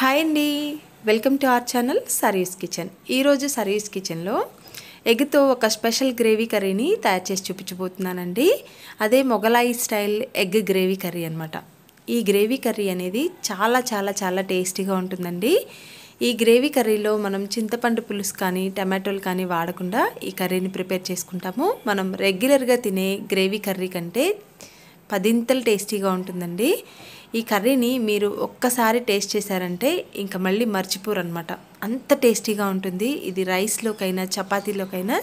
hi అండి welcome to our channel Saris kitchen ఈరోజు సరీస్ కిచెన్లో ఎగ్తో ఒక స్పెషల్ గ్రేవీ కర్రీని తయారు చేసి చూపించబోతున్నానండి అదే Mughlai style egg gravy curry అనమాట ఈ గ్రేవీ కర్రీ అనేది చాలా చాలా చాలా టేస్టీగా ఉంటుందండి ఈ గ్రేవీ కర్రీలో మనం చింతపండు పులుసు కానీ టమాటోలు కానీ వాడకుండా ఈ కర్రీని ప్రిపేర్ చేసుకుంటాము మనం రెగ్యులర్గా తినే గ్రేవీ కర్రీ కంటే పదింతలు టేస్టీగా ఉంటుందండి ఈ కర్రీని మీరు ఒక్కసారి టేస్ట్ చేశారంటే ఇంకా మళ్ళీ మర్చిపోరు అనమాట అంత టేస్టీగా ఉంటుంది ఇది రైస్లోకైనా చపాతీలోకైనా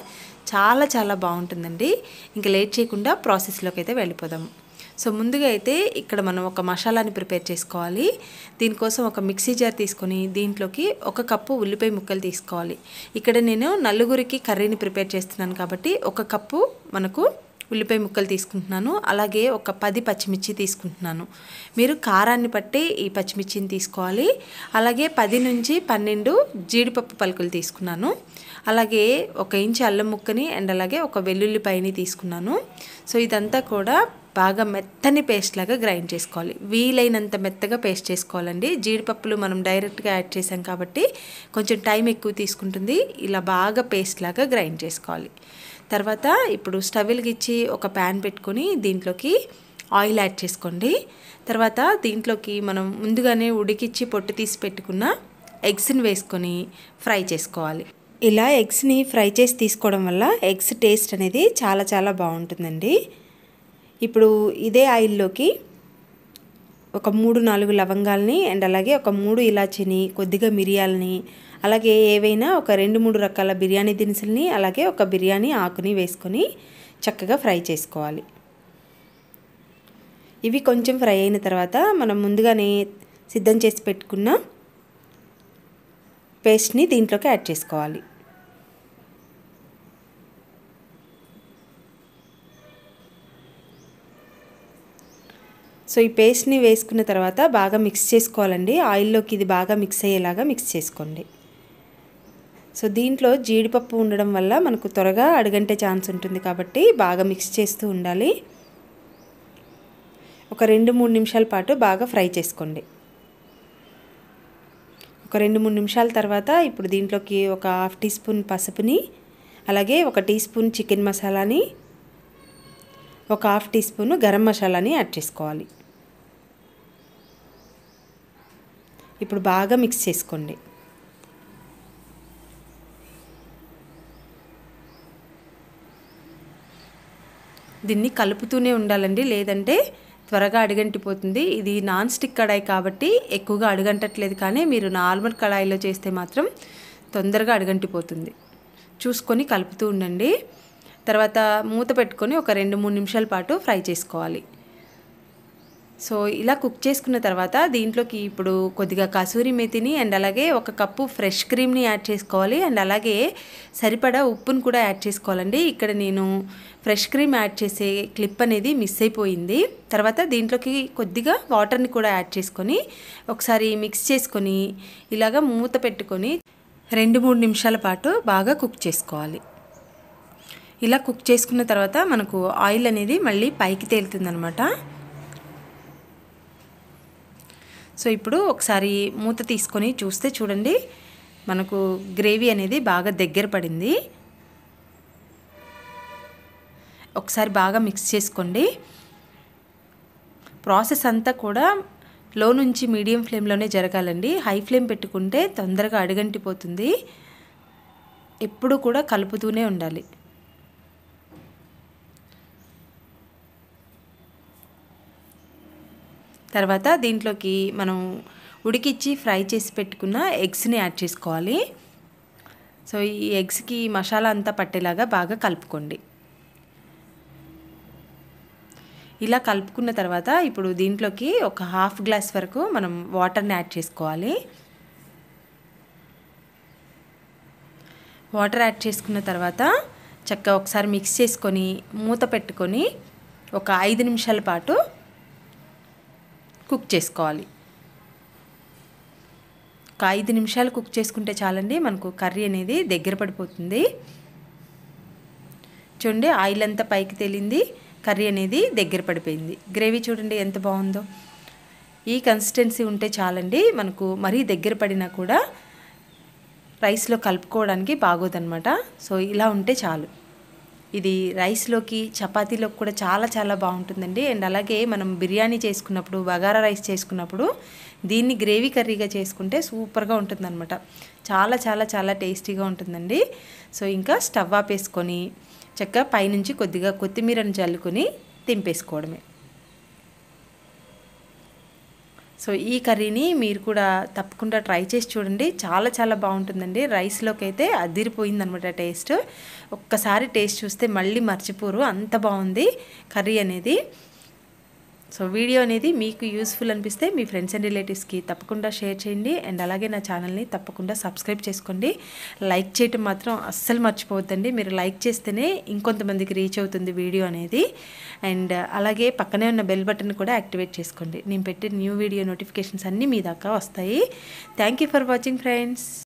చాలా చాలా బాగుంటుందండి ఇంకా లేట్ చేయకుండా ప్రాసెస్లోకి అయితే వెళ్ళిపోదాము సో ముందుగా అయితే ఇక్కడ మనం ఒక మసాలాని ప్రిపేర్ చేసుకోవాలి దీనికోసం ఒక మిక్సీ జార్ తీసుకొని దీంట్లోకి ఒక కప్పు ఉల్లిపాయ ముక్కలు తీసుకోవాలి ఇక్కడ నేను నలుగురికి కర్రీని ప్రిపేర్ చేస్తున్నాను కాబట్టి ఒక కప్పు మనకు ఉల్లిపాయ ముక్కలు తీసుకుంటున్నాను అలాగే ఒక పది పచ్చిమిర్చి తీసుకుంటున్నాను మీరు కారాన్ని బట్టి ఈ పచ్చిమిర్చిని తీసుకోవాలి అలాగే పది నుంచి పన్నెండు జీడిపప్పు పలుకులు తీసుకున్నాను అలాగే ఒక ఇంచు అల్లం ముక్కని అండ్ అలాగే ఒక వెల్లుల్లిపాయని తీసుకున్నాను సో ఇదంతా కూడా బాగా మెత్తని పేస్ట్ లాగా గ్రైండ్ చేసుకోవాలి వీలైనంత మెత్తగా పేస్ట్ చేసుకోవాలండి జీడిపప్పులు మనం డైరెక్ట్గా యాడ్ చేసాం కాబట్టి కొంచెం టైం ఎక్కువ తీసుకుంటుంది ఇలా బాగా పేస్ట్ లాగా గ్రైండ్ చేసుకోవాలి తర్వాత ఇప్పుడు స్టవ్ ఒక ప్యాన్ పెట్టుకొని దీంట్లోకి ఆయిల్ యాడ్ చేసుకోండి తర్వాత దీంట్లోకి మనం ముందుగానే ఉడికిచ్చి పొట్టు తీసి పెట్టుకున్న ఎగ్స్ని వేసుకొని ఫ్రై చేసుకోవాలి ఇలా ఎగ్స్ని ఫ్రై చేసి తీసుకోవడం వల్ల ఎగ్స్ టేస్ట్ అనేది చాలా చాలా బాగుంటుందండి ఇప్పుడు ఇదే ఆయిల్లోకి ఒక మూడు నాలుగు లవంగాల్ని అండ్ అలాగే ఒక మూడు ఇలాచిని కొద్దిగా మిరియాలని అలాగే ఏవైనా ఒక రెండు మూడు రకాల బిర్యానీ దినుసుల్ని అలాగే ఒక బిర్యానీ ఆకుని వేసుకొని చక్కగా ఫ్రై చేసుకోవాలి ఇవి కొంచెం ఫ్రై అయిన తర్వాత మనం ముందుగానే సిద్ధం చేసి పెట్టుకున్న పేస్ట్ని దీంట్లోకి యాడ్ చేసుకోవాలి సో ఈ పేస్ట్ని వేసుకున్న తర్వాత బాగా మిక్స్ చేసుకోవాలండి ఆయిల్లోకి ఇది బాగా మిక్స్ అయ్యేలాగా మిక్స్ చేసుకోండి సో దీంట్లో జీడిపప్పు ఉండడం వల్ల మనకు త్వరగా అడుగంటే ఛాన్స్ ఉంటుంది కాబట్టి బాగా మిక్స్ చేస్తూ ఉండాలి ఒక రెండు మూడు నిమిషాల పాటు బాగా ఫ్రై చేసుకోండి ఒక రెండు మూడు నిమిషాల తర్వాత ఇప్పుడు దీంట్లోకి ఒక హాఫ్ టీ స్పూన్ పసుపుని అలాగే ఒక టీ స్పూన్ చికెన్ మసాలాని ఒక హాఫ్ టీ స్పూన్ గరం మసాలాని యాడ్ చేసుకోవాలి ఇప్పుడు బాగా మిక్స్ చేసుకోండి దీన్ని కలుపుతూనే ఉండాలండి లేదంటే త్వరగా అడుగంటిపోతుంది ఇది నాన్ స్టిక్ కడాయి కాబట్టి ఎక్కువగా అడుగంటట్లేదు కానీ మీరు నార్మల్ కడాయిలో చేస్తే మాత్రం తొందరగా అడుగంటిపోతుంది చూసుకొని కలుపుతూ ఉండండి తర్వాత మూత పెట్టుకొని ఒక రెండు మూడు నిమిషాల పాటు ఫ్రై చేసుకోవాలి సో ఇలా కుక్ చేసుకున్న తర్వాత దీంట్లోకి ఇప్పుడు కొద్దిగా కసూరి మెతిని అండ్ అలాగే ఒక కప్పు ఫ్రెష్ క్రీమ్ని యాడ్ చేసుకోవాలి అండ్ అలాగే సరిపడా ఉప్పును కూడా యాడ్ చేసుకోవాలండి ఇక్కడ నేను ఫ్రెష్ క్రీమ్ యాడ్ చేసే క్లిప్ అనేది మిస్ అయిపోయింది తర్వాత దీంట్లోకి కొద్దిగా వాటర్ని కూడా యాడ్ చేసుకొని ఒకసారి మిక్స్ చేసుకొని ఇలాగ మూత పెట్టుకొని రెండు మూడు నిమిషాల పాటు బాగా కుక్ చేసుకోవాలి ఇలా కుక్ చేసుకున్న తర్వాత మనకు ఆయిల్ అనేది మళ్ళీ పైకి తేలుతుందనమాట సో ఇప్పుడు ఒకసారి మూత తీసుకొని చూస్తే చూడండి మనకు గ్రేవీ అనేది బాగా దగ్గర పడింది ఒకసారి బాగా మిక్స్ చేసుకోండి ప్రాసెస్ అంతా కూడా లో నుంచి మీడియం ఫ్లేమ్లోనే జరగాలండి హై ఫ్లేమ్ పెట్టుకుంటే తొందరగా అడుగంటిపోతుంది ఎప్పుడూ కూడా కలుపుతూనే ఉండాలి తర్వాత దీంట్లోకి మనం ఉడికిచ్చి ఫ్రై చేసి పెట్టుకున్న ఎగ్స్ని యాడ్ చేసుకోవాలి సో ఈ ఎగ్స్కి మసాలా అంతా పట్టేలాగా బాగా కలుపుకోండి ఇలా కలుపుకున్న తర్వాత ఇప్పుడు దీంట్లోకి ఒక హాఫ్ గ్లాస్ వరకు మనం వాటర్ని యాడ్ చేసుకోవాలి వాటర్ యాడ్ చేసుకున్న తర్వాత చక్కగా ఒకసారి మిక్స్ చేసుకొని మూత పెట్టుకొని ఒక ఐదు నిమిషాల పాటు కుక్ చేసుకోవాలి ఒక ఐదు నిమిషాలు కుక్ చేసుకుంటే చాలండి మనకు కర్రీ అనేది దగ్గర పడిపోతుంది చూడండి ఆయిల్ అంతా పైకి తేలింది కర్రీ అనేది దగ్గర పడిపోయింది గ్రేవీ చూడండి ఎంత బాగుందో ఈ కన్సిస్టెన్సీ ఉంటే చాలండి మనకు మరీ దగ్గర పడినా కూడా రైస్లో కలుపుకోవడానికి అనమాట సో ఇలా ఉంటే చాలు ఇది రైస్లోకి చపాతీలోకి కూడా చాలా చాలా బాగుంటుందండి అండ్ అలాగే మనం బిర్యానీ చేసుకున్నప్పుడు బగారా రైస్ చేసుకున్నప్పుడు దీన్ని గ్రేవీ కర్రీగా చేసుకుంటే సూపర్గా ఉంటుందన్నమాట చాలా చాలా చాలా టేస్టీగా ఉంటుందండి సో ఇంకా స్టవ్ ఆపేసుకొని చక్కగా పైనుంచి కొద్దిగా కొత్తిమీరను చల్లుకొని తింపేసుకోవడమే సో ఈ కర్రీని మీరు కూడా తప్పకుండా ట్రై చేసి చూడండి చాలా చాలా బాగుంటుందండి రైస్లోకి అయితే అదిరిపోయిందనమాట టేస్ట్ ఒక్కసారి టేస్ట్ చూస్తే మళ్ళీ మర్చిపోరు అంత బాగుంది కర్రీ అనేది సో వీడియో అనేది మీకు యూస్ఫుల్ అనిపిస్తే మీ ఫ్రెండ్స్ అండ్ రిలేటివ్స్కి తప్పకుండా షేర్ చేయండి అండ్ అలాగే నా ఛానల్ని తప్పకుండా సబ్స్క్రైబ్ చేసుకోండి లైక్ చేయటం మాత్రం అస్సలు మర్చిపోవద్దండి మీరు లైక్ చేస్తేనే ఇంకొంతమందికి రీచ్ అవుతుంది వీడియో అనేది అండ్ అలాగే పక్కనే ఉన్న బెల్ బటన్ కూడా యాక్టివేట్ చేసుకోండి నేను పెట్టిన న్యూ వీడియో నోటిఫికేషన్స్ అన్నీ మీ దాకా వస్తాయి థ్యాంక్ ఫర్ వాచింగ్ ఫ్రెండ్స్